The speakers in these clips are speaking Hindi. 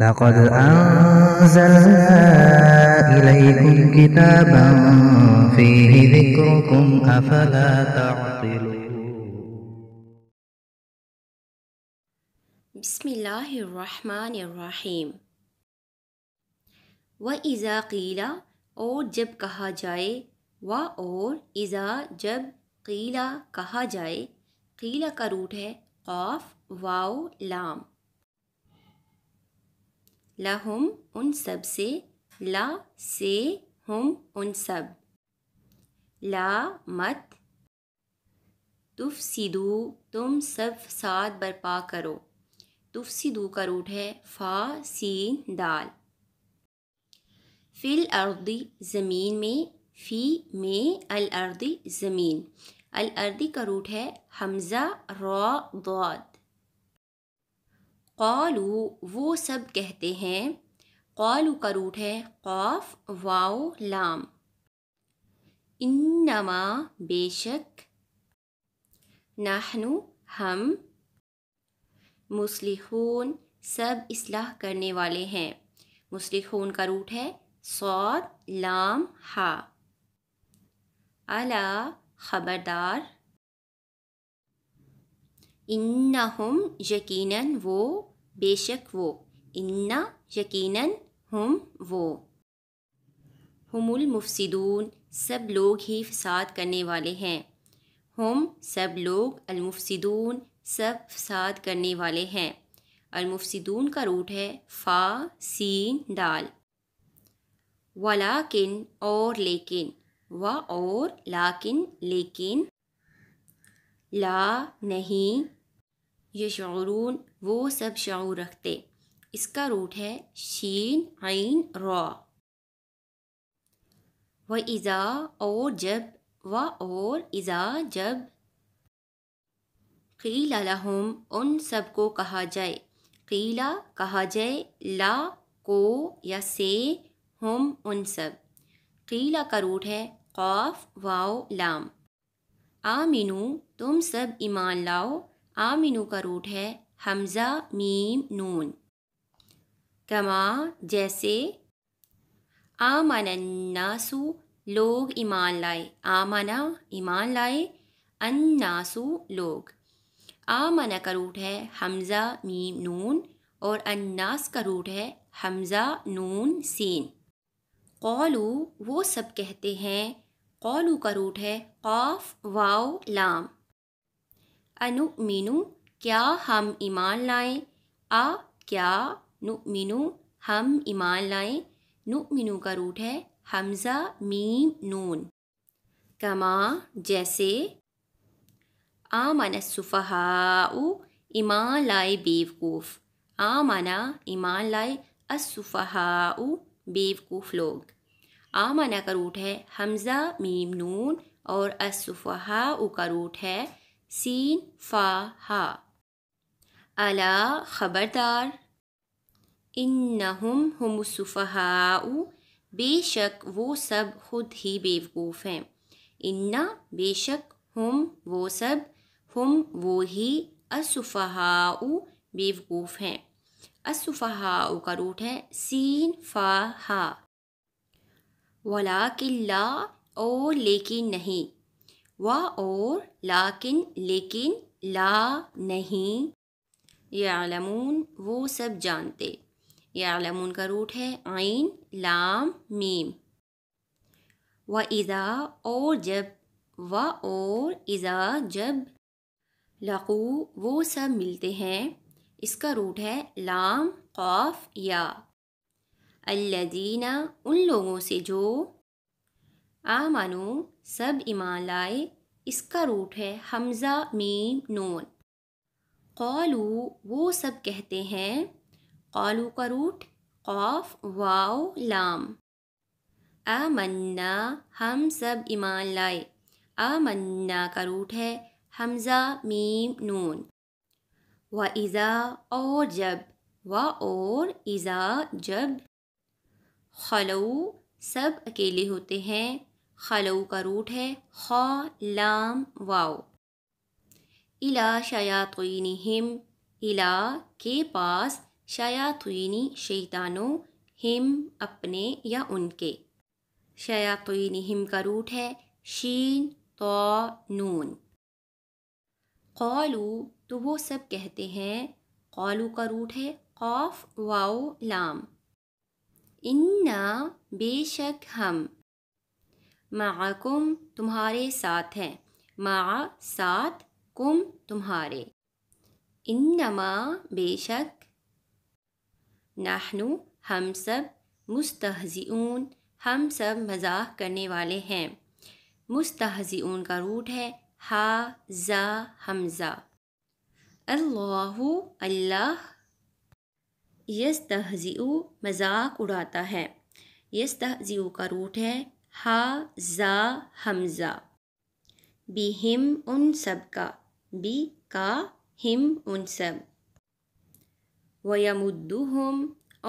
لقد أنزلنا إليكم كتابا فيه ذكركم أفلا تعقلون بسم الله الرحمن الرحيم وإذا قيل أو جب कहा जाए و और اذا جب कीला कहा जाए कीला का रूट है कौफ वाओ लहुम उन सब से ला से हम उन सब ला मत तुफ सिदू तुम सब साथ बरपा करो तुफ सिदू का रूट है फा सीन दाल फिल अर्दी ज़मीन में फ़ी में अल अर्दी ज़मीन अल अर्दी का रूट है हमज़ा रॉ दौद कौलू वो सब कहते हैं कौलू का रूट है कौफ वाओ लाम इन्नमा बेशक नाहनु हम मुसलहून सब इसलाह करने वाले हैं मुसलिख़ून का रूट है सौद लाम हा अला ख़बरदार इन्ना हम यकीनन वो बेशक वो इन्ना यकीनन हम वो हमुल मुफसिदून सब लोग ही फसाद करने वाले हैं हम सब लोग अलमुफसिदून सब फसाद करने वाले हैं अलमुफसिदून का रूट है फ़ा सीन दाल वलाकिन और लेकिन व और लाकिन लेकिन ला नहीं ये शरून वो सब शाऊ रखते इसका रूट है शीन आइन रॉ व इज़ा और जब व और इज़ा जब कीला लहुम उन सब को कहा जाए कीला कहा जाए ला को या से हम उन सब कीला का रूट है काफ़ वाओ लाम आमिनू तुम सब ईमान लाओ आमिनू का रूट है हमज़ा मीम नून कमा जैसे आमन्नासु लोग ईमान लाए आमना ईमान लाए अन्नासु लोग आमना का रूट है हमज़ा मीम नून और अन्नास का रूट है हमज़ा नून सीन कौलू वो सब कहते हैं कौलू का रूट है कौफ वाव लाम अनु मीनू क्या हम ईमान लाएं आ क्या नु मीनू हम ईमान लाएं नु मीनू का रूट है हमज़ा मीम नून कमा जैसे आ माना सुफ़हाउ ईमान लाए बेवकूफ़ आ माना ईमान लाए असुफ़हाउ बेवकूफ़ लोग आ माना का रूट है हमज़ा मीम नून और असुफ़हाउ का रूट है सीन फा हा अला खबरदार इन हम सुफहाउ बेशक वो सब खुद ही बेवकूफ़ हैं इन्ना बेशक हम वो सब हम वो ही असुफहाउ बेवकूफ़ हैं असुफहाउ का रूट है सीन फा हा वला किल्ला ओ लेकिन नहीं वा और लाकिन लेकिन ला नहीं यालमून वो सब जानते यालमून का रूट है आइन लाम मीम व इज़ा और जब व और इज़ा जब लकू वो सब मिलते हैं इसका रूट है लाम कौफ या अल्लदीना उन लोगों से जो आमानो सब ईमान लाए इसका रूट है हमज़ा मीम नून कौलू वो सब कहते हैं कौलू का रूट कौफ वाओ लाम अमन्ना हम सब ईमान लाए अमन्ना का रूट है हमज़ा मीम नून व इज़ा और जब व और इज़ा जब खलऊ सब अकेले होते हैं खलऊ का रूट है ख लाम वाओ इला शयातुनी हिम इला के पास शयातुनी शैतानों हिम अपने या उनके शयातुनी हिम का रूट है शीन तो नून कौलू तो वो सब कहते हैं कौलू का रूट है कौफ़ वाओ लाम इन्ना बेशक हम माकुम तुम्हारे साथ हैं मा साथ कुम तुम्हारे इन्नमा बेशक नाहनु हम सब मुस्तहज़ियन हम सब मजाक करने वाले हैं मुस्तहज़ियन का रूट है हा जा हमज़ा अल्लाह अल्लाह यस्तहज़ियु मजाक उड़ाता है यस्तहज़ियु का रूट है हा जा हमज़ा बी हिम उन सब का बी का हिम उन सब हम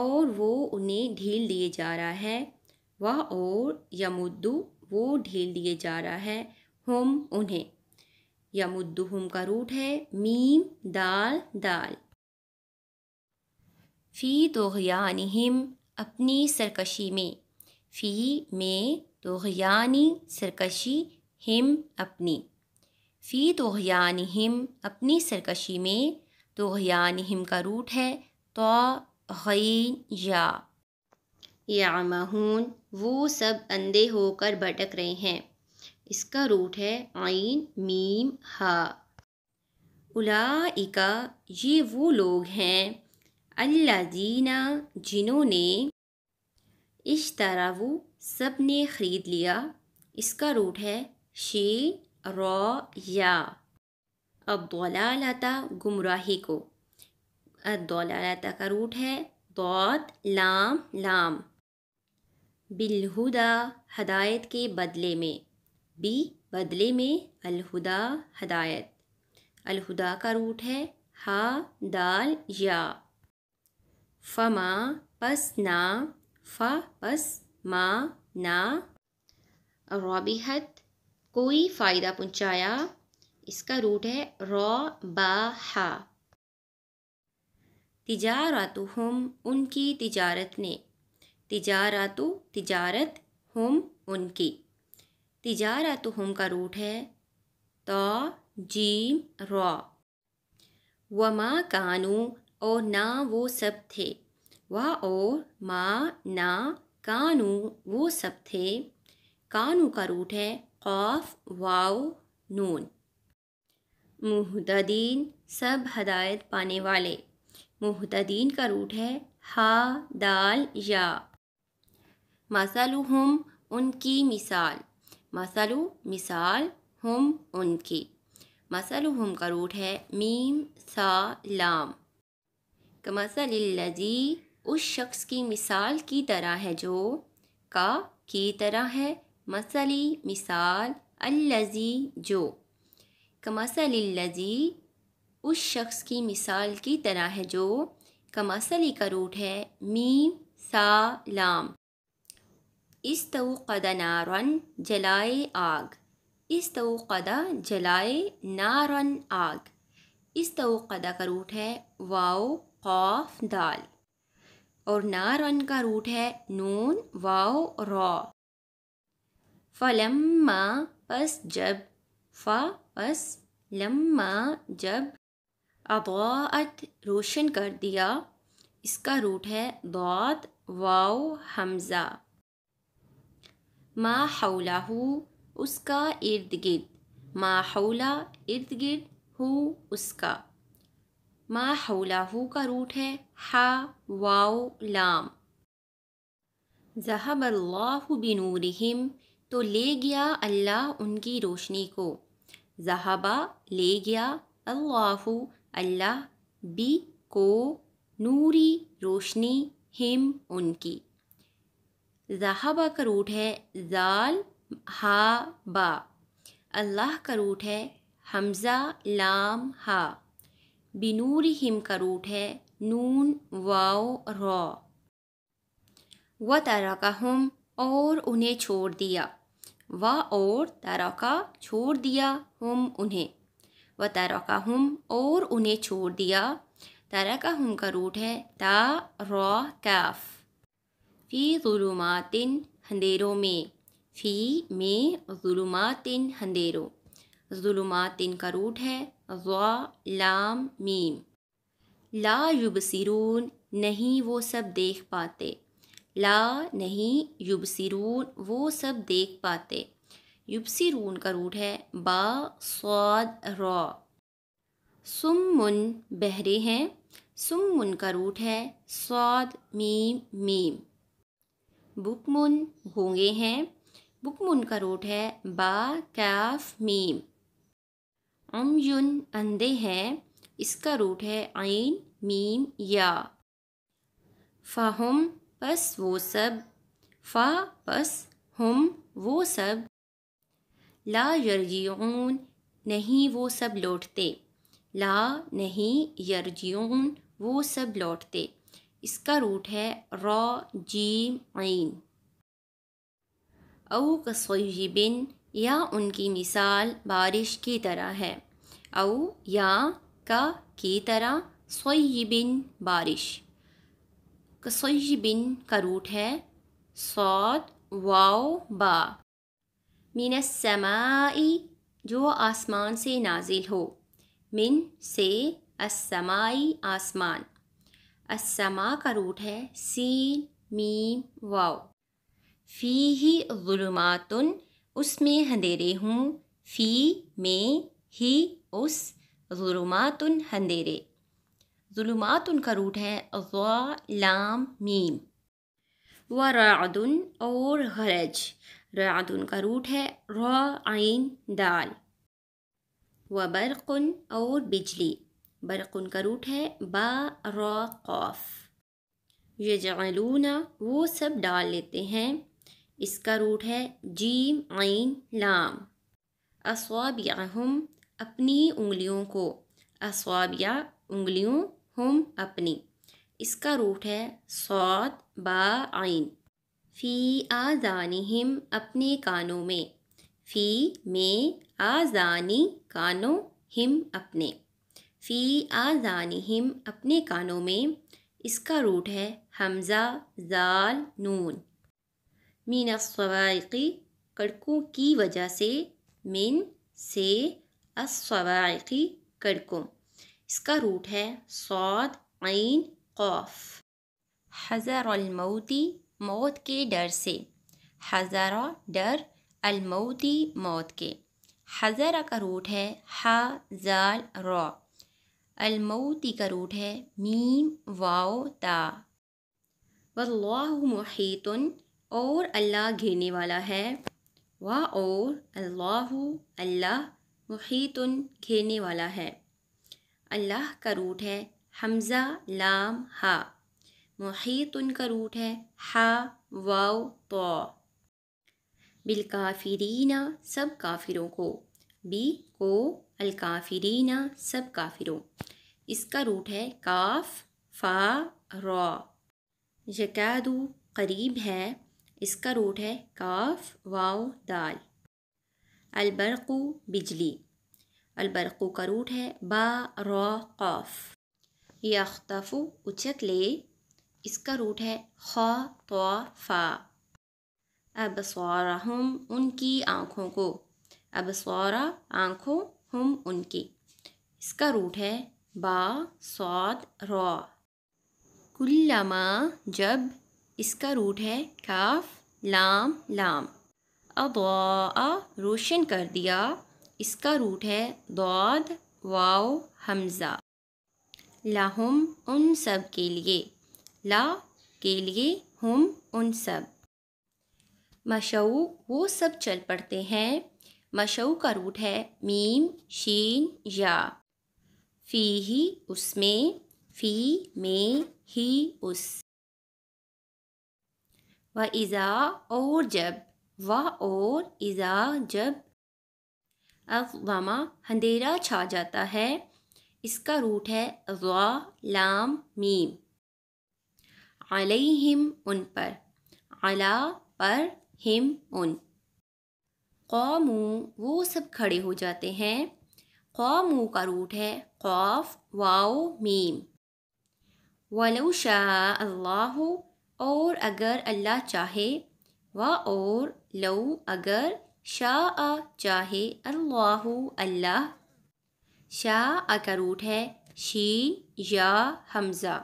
और वो उन्हें ढील दिए जा रहा है वह और यमुद्दू वो ढील दिए जा रहा है हम उन्हें यमुद्दू हम का रूट है मीम दाल दाल फ़ी तो हिम अपनी सरकशी में फ़ी में तोहयानी सरकशी हिम अपनी फ़ी तोहयान हिम अपनी सरकशी में तोहयान हिम का रूट है तो या या महून वो सब अंधे होकर भटक रहे हैं इसका रूट है आइन मीम हा उलाइका ये वो लोग हैं अल्लाजीना जिन्होंने इस तरह वो सब ने ख़रीद लिया इसका रूट है शी रॉ या अब लाता गुमराही को दौला लाता का रूट है दौत लाम लाम बिलहुदा हदायत के बदले में बी बदले में अलहुदा हदायत अलहुदा का रूट है हा दाल या फमा पस ना फा पस मा ना रॉबिहत कोई फ़ायदा पहुंचाया इसका रूट है रॉ बा हा तिजारातु हम उनकी तिजारत ने तिजारातु तिजारत हम उनकी तिजारातु हम का रूट है तो जी रॉ व माँ कानू और ना वो सब थे वह और माँ ना कानू वो सब थे कानू का रूट है खौफ वाव नून मुहदीन सब हदायत पाने वाले मुहदीन का रूट है हा दाल या मसलू हम उनकी मिसाल मसलू मिसाल हम उनकी मसलू हम का रूट है मीम सा लाम कमसल लजी उस शख्स की मिसाल की तरह है जो का की तरह है मसली मिसाल अल्लजी जो कमसली लजी उस शख्स की मिसाल की तरह है जो कमसली का रूट है मीम सा लाम इस तो कदा नारन जलाए आग इस तो कदा जलाए नारन आग इस तो कदा का रूट है वाओ खौफ दाल और नारन का रूट है नून वाओ रॉ फलम्मा पस जब फा पस लम्मा जब अबात रोशन कर दिया इसका रूट है दौत वाओ हमज़ा मा हौलाहू उसका इर्द गिर्द मा हौला इर्द गिर्द हु उसका मा हौलाहू का रूट है हा वाओ लाम जहाबल्लाहु बिनूरहिम तो ले गया अल्लाह उनकी रोशनी को जहाबा ले गया अल्लाहु अल्लाह बी को नूरी रोशनी हिम उनकी जहाबा का रूट है जाल हा बा अल्लाह का रूट है हमज़ा लाम हा बिनूर हिम का रूट है नून वाओ रॉ व का हम और उन्हें छोड़ दिया व और का छोड़ दिया हम उन्हें व का हम और उन्हें छोड़ दिया का हम का रूट है ता रॉ काफ फ़ी ज़ुलुमातिन अंधेरों में फ़ी में ज़ुलुमातिन अंधेरों जुलुमात इनका रूट है वा लाम मीम ला युबसिरून नहीं वो सब देख पाते ला नहीं युबसिरून वो सब देख पाते सिरून का रूट है बा स्वाद रॉ सुमुन बहरे हैं सुमुन का रूट है स्वाद मीम मीम बुकमुन होंगे हैं बुकमुन का रूट है बा कैफ मीम अम युन अंधे हैं इसका रूट है आइन मीम या फ़ाहम पस वो सब फ़ा पस हम वो सब ला यर्जियन नहीं वो सब लौटते ला नहीं यर्जियन वो सब लौटते इसका रूट है रॉ जीम आइन अऊ बिन या उनकी मिसाल बारिश की तरह है औ या का की तरह बिन बारिश बिन का रूट है सौत वाओ बा समाई जो आसमान से नाजिल हो मिन से असमाई आसमान असमा का रूट है सी मीम वाओ फ़ी ही ज़ुलमातुन उसमें अंधेरे हूँ फ़ी में ही उस ुमातुन हंदेरे ुमातुन का रूट है लाम मीम व रदन और गरज रदन का रूट है रन दाल व बरक़न और बिजली बरक़न का रूट है बा कौफ़ ये जलूना वो सब डाल लेते हैं इसका रूट है जीम आइन लाम असवाब अपनी उंगलियों को अस्वाब या उंगलियों हम अपनी इसका रूट है सौत आइन फ़ी हिम अपने कानों में फ़ी में आज़ानी कानों हिम अपने फ़ी हिम अपने कानों में इसका रूट है हमज़ा जाल नून मीन सवाइकी कड़कों की वजह से मिन से अस्वाइकी कड़को इसका रूट है सौद आइन कौफ हज़र अलमौती मौत के डर से हज़रा डर अलमौती मौत के हज़रा का रूट है हा जाल रॉ अलमौती का रूट है मीम वाओ ता वल्लाहु और अल्लाह घेरने वाला है वाह और अल्लाह अल्लाह मुहीतुन घेरने वाला है अल्लाह का रूट है हमज़ा लाम हा मुहीतुन का रूट है हा वाव तो बिलकाफरीना सब काफिरों को बी को अलकाफरीना सब काफिरों इसका रूट है काफ फा रॉ यकादू करीब है इसका रूट है काफ वाव दाल अलबरकू बिजली अलबरकू का रूट है बा रौ कौफ यख्तफ़ु उचक ले इसका रूट है खा तो फ़ा अब सौरा हम उनकी आँखों को अब सौरा आँखों हम उनकी इसका रूट है बा सौद रौ जब इसका रूट है काफ लाम लाम अब रोशन कर दिया इसका रूट है दौद वाओ हमज़ा लाहुम उन सब के लिए ला के लिए हम उन सब मशऊ वो सब चल पड़ते हैं मशऊ का रूट है मीम शीन या फ़ी ही उसमें फ़ी में ही उस व इज़ा और जब व और इज़ा जब अगमा अंधेरा छा जाता है इसका रूट है वा लाम मीम अलैहिम उन पर अला पर हिम उन कौमू वो सब खड़े हो जाते हैं कौमू का रूट है खौफ वाओ मीम वलू शाह अल्लाह और अगर अल्लाह चाहे व और लऊ अगर शाह चाहे अल्लाह अल्लाह शाह का रूट है शी या हमज़ा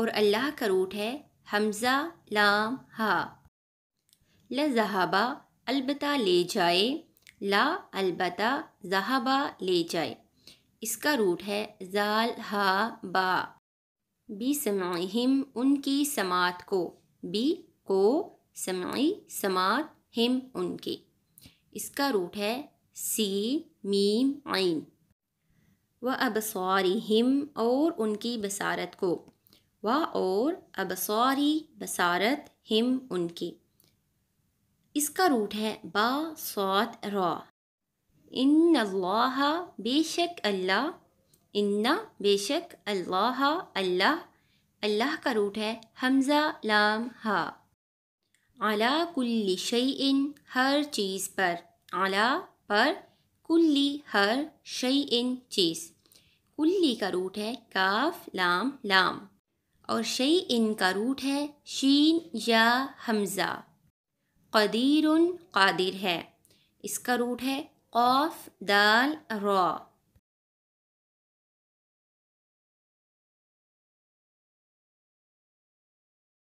और अल्लाह का रूट है हमज़ा लाम हा ल जहाबा अलबता ले जाए ला अलबता जहाबा ले जाए इसका रूट है जाल हा बा बी समाहिम उनकी समात को बी को समाई समात हिम उनके इसका रूट है सी मीम आइन व अबसारी हिम और उनकी बसारत को व और अबसारी बसारत हिम उनकी इसका रूट है बा सौत रॉ इन अल्लाह बेशक अल्लाह इन्ना बेशक अल्लाह अल्लाह अल्लाह का रूट है हमज़ा लाम हा अला कुल्ली शई हर चीज़ पर अला पर कुल्ली हर शई चीज़ कुल्ली का रूट है काफ लाम लाम और शई का रूट है शीन या हमज़ा कदीर कादिर है इसका रूट है कौफ दाल रॉ